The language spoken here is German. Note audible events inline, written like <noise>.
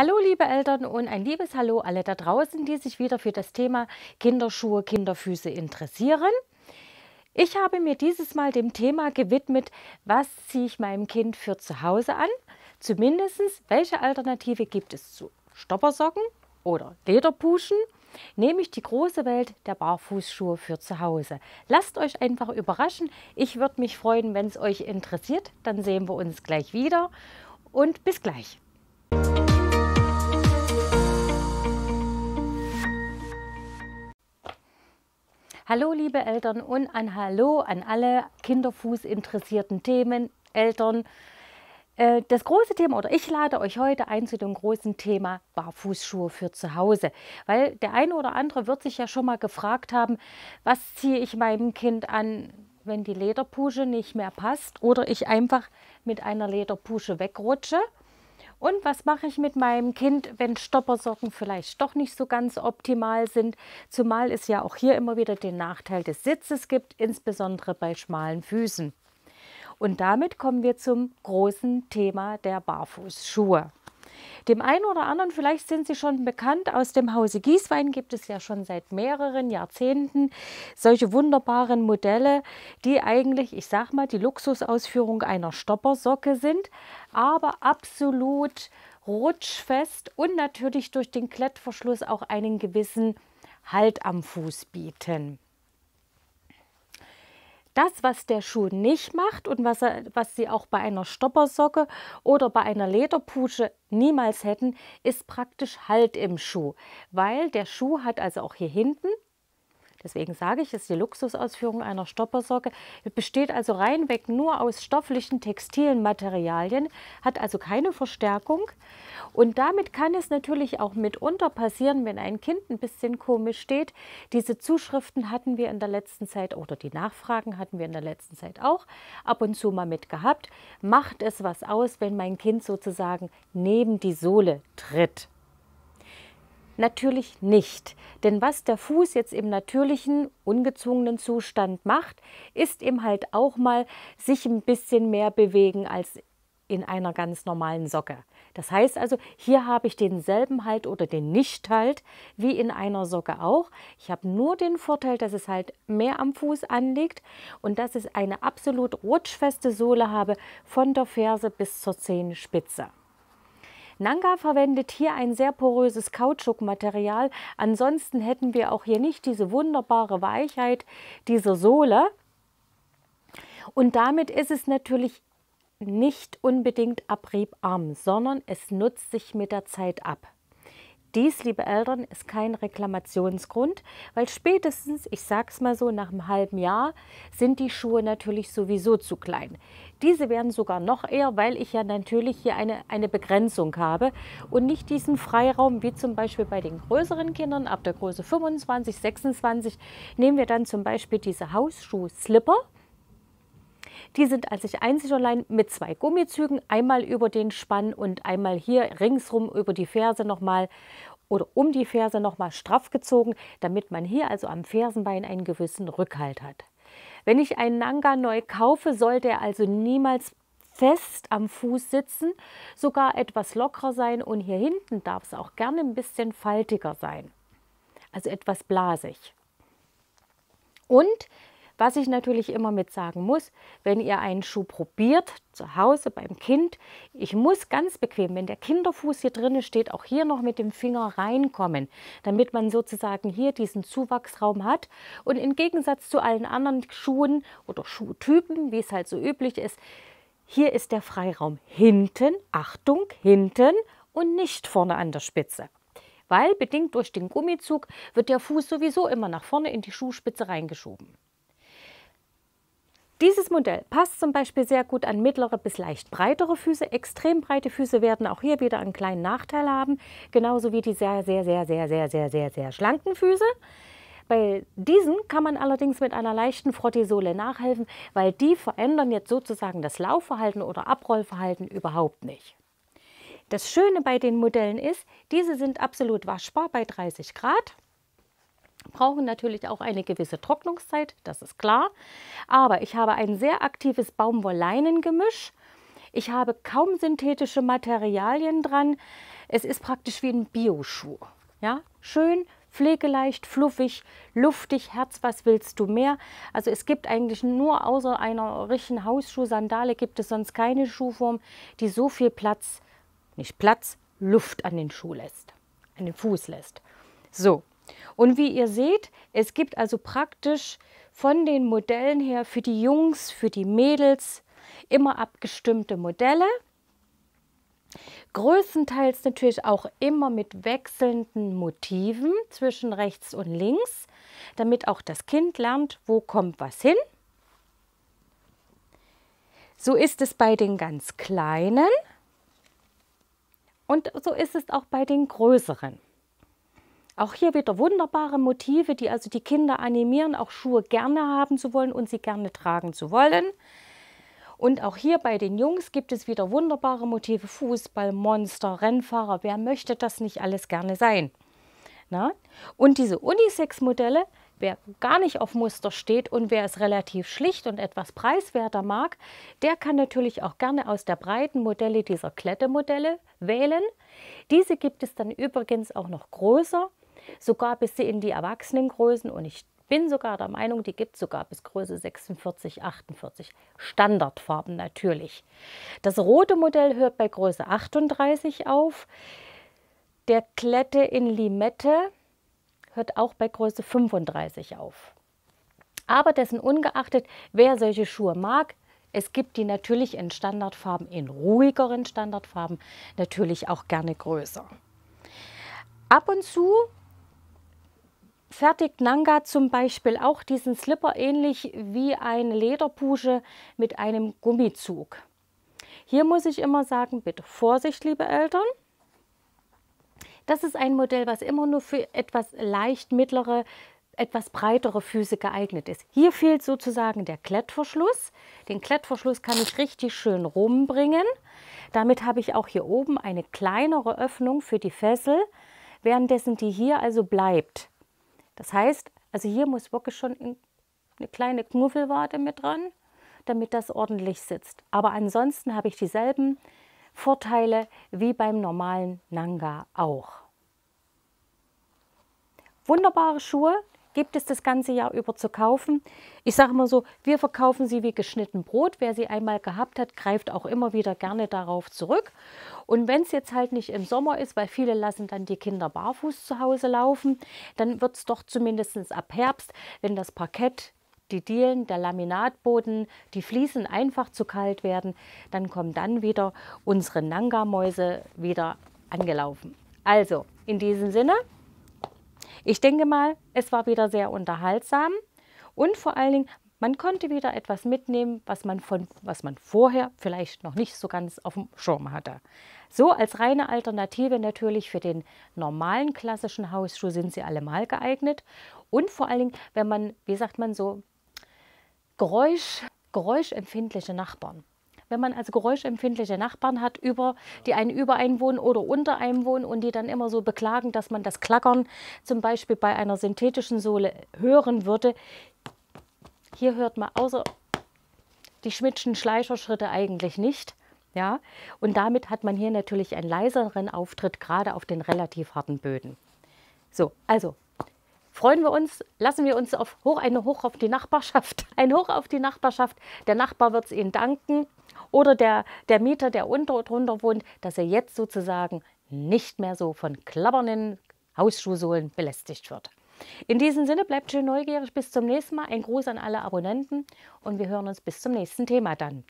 Hallo liebe Eltern und ein liebes Hallo alle da draußen, die sich wieder für das Thema Kinderschuhe, Kinderfüße interessieren. Ich habe mir dieses Mal dem Thema gewidmet, was ziehe ich meinem Kind für zu Hause an? Zumindest welche Alternative gibt es zu Stoppersocken oder Lederpuschen? Nehme ich die große Welt der Barfußschuhe für zu Hause. Lasst euch einfach überraschen. Ich würde mich freuen, wenn es euch interessiert. Dann sehen wir uns gleich wieder und bis gleich. Hallo, liebe Eltern und ein Hallo an alle Kinderfuß interessierten Themen, Eltern. Äh, das große Thema, oder ich lade euch heute ein zu dem großen Thema Barfußschuhe für zu Hause, weil der eine oder andere wird sich ja schon mal gefragt haben, was ziehe ich meinem Kind an, wenn die Lederpusche nicht mehr passt oder ich einfach mit einer Lederpusche wegrutsche und was mache ich mit meinem Kind, wenn Stoppersocken vielleicht doch nicht so ganz optimal sind? Zumal es ja auch hier immer wieder den Nachteil des Sitzes gibt, insbesondere bei schmalen Füßen. Und damit kommen wir zum großen Thema der Barfußschuhe. Dem einen oder anderen, vielleicht sind Sie schon bekannt, aus dem Hause Gießwein gibt es ja schon seit mehreren Jahrzehnten solche wunderbaren Modelle, die eigentlich, ich sag mal, die Luxusausführung einer Stoppersocke sind, aber absolut rutschfest und natürlich durch den Klettverschluss auch einen gewissen Halt am Fuß bieten das, was der Schuh nicht macht und was, er, was sie auch bei einer Stoppersocke oder bei einer Lederpusche niemals hätten, ist praktisch Halt im Schuh, weil der Schuh hat also auch hier hinten Deswegen sage ich, es ist die Luxusausführung einer Stoppersocke. Besteht also reinweg nur aus stofflichen, textilen Materialien, hat also keine Verstärkung. Und damit kann es natürlich auch mitunter passieren, wenn ein Kind ein bisschen komisch steht. Diese Zuschriften hatten wir in der letzten Zeit oder die Nachfragen hatten wir in der letzten Zeit auch ab und zu mal mit gehabt. Macht es was aus, wenn mein Kind sozusagen neben die Sohle tritt? Natürlich nicht. Denn was der Fuß jetzt im natürlichen, ungezwungenen Zustand macht, ist eben halt auch mal sich ein bisschen mehr bewegen als in einer ganz normalen Socke. Das heißt also, hier habe ich denselben Halt oder den Nichthalt wie in einer Socke auch. Ich habe nur den Vorteil, dass es halt mehr am Fuß anliegt und dass ich eine absolut rutschfeste Sohle habe von der Ferse bis zur Zehenspitze. Nanga verwendet hier ein sehr poröses Kautschukmaterial. Ansonsten hätten wir auch hier nicht diese wunderbare Weichheit dieser Sohle. Und damit ist es natürlich nicht unbedingt abriebarm, sondern es nutzt sich mit der Zeit ab. Dies, liebe Eltern, ist kein Reklamationsgrund, weil spätestens, ich sag's mal so, nach einem halben Jahr sind die Schuhe natürlich sowieso zu klein. Diese werden sogar noch eher, weil ich ja natürlich hier eine, eine Begrenzung habe und nicht diesen Freiraum wie zum Beispiel bei den größeren Kindern ab der Größe 25, 26 nehmen wir dann zum Beispiel diese Hausschuh-Slipper die sind als ich einzig allein mit zwei Gummizügen, einmal über den Spann und einmal hier ringsrum über die Ferse nochmal oder um die Ferse nochmal straff gezogen, damit man hier also am Fersenbein einen gewissen Rückhalt hat. Wenn ich einen Nanga neu kaufe, sollte er also niemals fest am Fuß sitzen, sogar etwas lockerer sein und hier hinten darf es auch gerne ein bisschen faltiger sein, also etwas blasig. Und was ich natürlich immer mit sagen muss, wenn ihr einen Schuh probiert, zu Hause beim Kind, ich muss ganz bequem, wenn der Kinderfuß hier drinnen steht, auch hier noch mit dem Finger reinkommen, damit man sozusagen hier diesen Zuwachsraum hat. Und im Gegensatz zu allen anderen Schuhen oder Schuhtypen, wie es halt so üblich ist, hier ist der Freiraum hinten, Achtung, hinten und nicht vorne an der Spitze weil bedingt durch den Gummizug wird der Fuß sowieso immer nach vorne in die Schuhspitze reingeschoben. Dieses Modell passt zum Beispiel sehr gut an mittlere bis leicht breitere Füße. Extrem breite Füße werden auch hier wieder einen kleinen Nachteil haben, genauso wie die sehr, sehr, sehr, sehr, sehr, sehr, sehr, sehr schlanken Füße. Bei diesen kann man allerdings mit einer leichten Frottisole nachhelfen, weil die verändern jetzt sozusagen das Laufverhalten oder Abrollverhalten überhaupt nicht. Das Schöne bei den Modellen ist, diese sind absolut waschbar bei 30 Grad brauchen natürlich auch eine gewisse Trocknungszeit, das ist klar. Aber ich habe ein sehr aktives baumwoll gemisch Ich habe kaum synthetische Materialien dran. Es ist praktisch wie ein Bioschuh. Ja? Schön, pflegeleicht, fluffig, luftig, Herz, was willst du mehr? Also es gibt eigentlich nur außer einer richtigen Hausschuh-Sandale gibt es sonst keine Schuhform, die so viel Platz, nicht Platz, Luft an den Schuh lässt, an den Fuß lässt. So, und wie ihr seht, es gibt also praktisch von den Modellen her für die Jungs, für die Mädels immer abgestimmte Modelle. Größtenteils natürlich auch immer mit wechselnden Motiven zwischen rechts und links, damit auch das Kind lernt, wo kommt was hin. So ist es bei den ganz Kleinen und so ist es auch bei den Größeren. Auch hier wieder wunderbare Motive, die also die Kinder animieren, auch Schuhe gerne haben zu wollen und sie gerne tragen zu wollen. Und auch hier bei den Jungs gibt es wieder wunderbare Motive, Fußball, Monster, Rennfahrer, wer möchte das nicht alles gerne sein? Na? Und diese Unisex-Modelle, wer gar nicht auf Muster steht und wer es relativ schlicht und etwas preiswerter mag, der kann natürlich auch gerne aus der breiten Modelle dieser Klettemodelle wählen. Diese gibt es dann übrigens auch noch größer sogar bis sie in die Erwachsenengrößen und ich bin sogar der Meinung, die gibt es sogar bis Größe 46, 48. Standardfarben natürlich. Das rote Modell hört bei Größe 38 auf. Der Klette in Limette hört auch bei Größe 35 auf. Aber dessen ungeachtet, wer solche Schuhe mag, es gibt die natürlich in Standardfarben, in ruhigeren Standardfarben, natürlich auch gerne größer. Ab und zu fertigt Nanga zum Beispiel auch diesen Slipper ähnlich wie eine Lederpusche mit einem Gummizug. Hier muss ich immer sagen, bitte Vorsicht, liebe Eltern. Das ist ein Modell, was immer nur für etwas leicht mittlere, etwas breitere Füße geeignet ist. Hier fehlt sozusagen der Klettverschluss. Den Klettverschluss kann ich richtig schön rumbringen. Damit habe ich auch hier oben eine kleinere Öffnung für die Fessel, währenddessen die hier also bleibt. Das heißt, also hier muss wirklich schon eine kleine Knuffelwarte mit dran, damit das ordentlich sitzt. Aber ansonsten habe ich dieselben Vorteile wie beim normalen Nanga auch. Wunderbare Schuhe, gibt es das ganze Jahr über zu kaufen. Ich sage mal so, wir verkaufen sie wie geschnitten Brot. Wer sie einmal gehabt hat, greift auch immer wieder gerne darauf zurück. Und wenn es jetzt halt nicht im Sommer ist, weil viele lassen dann die Kinder barfuß zu Hause laufen, dann wird es doch zumindest ab Herbst, wenn das Parkett die Dielen, der Laminatboden, die Fliesen einfach zu kalt werden, dann kommen dann wieder unsere Nanga-Mäuse wieder angelaufen. Also, in diesem Sinne, ich denke mal, es war wieder sehr unterhaltsam und vor allen Dingen, man konnte wieder etwas mitnehmen, was man, von, was man vorher vielleicht noch nicht so ganz auf dem Schirm hatte. So als reine Alternative natürlich für den normalen klassischen Hausschuh sind sie allemal geeignet. Und vor allen Dingen, wenn man, wie sagt man so, Geräusch, geräuschempfindliche Nachbarn wenn man also geräuschempfindliche Nachbarn hat, über, die einen über einen wohnen oder unter einem wohnen und die dann immer so beklagen, dass man das Klackern zum Beispiel bei einer synthetischen Sohle hören würde. Hier hört man außer die Schmidtschen Schleicherschritte eigentlich nicht. Ja? Und damit hat man hier natürlich einen leiseren Auftritt, gerade auf den relativ harten Böden. So, also freuen wir uns, lassen wir uns auf hoch, eine Hoch auf die Nachbarschaft, <laughs> ein Hoch auf die Nachbarschaft. Der Nachbar wird es Ihnen danken oder der, der Mieter, der unter und drunter wohnt, dass er jetzt sozusagen nicht mehr so von klappernden Hausschuhsohlen belästigt wird. In diesem Sinne bleibt schön neugierig. Bis zum nächsten Mal. Ein Gruß an alle Abonnenten und wir hören uns bis zum nächsten Thema dann.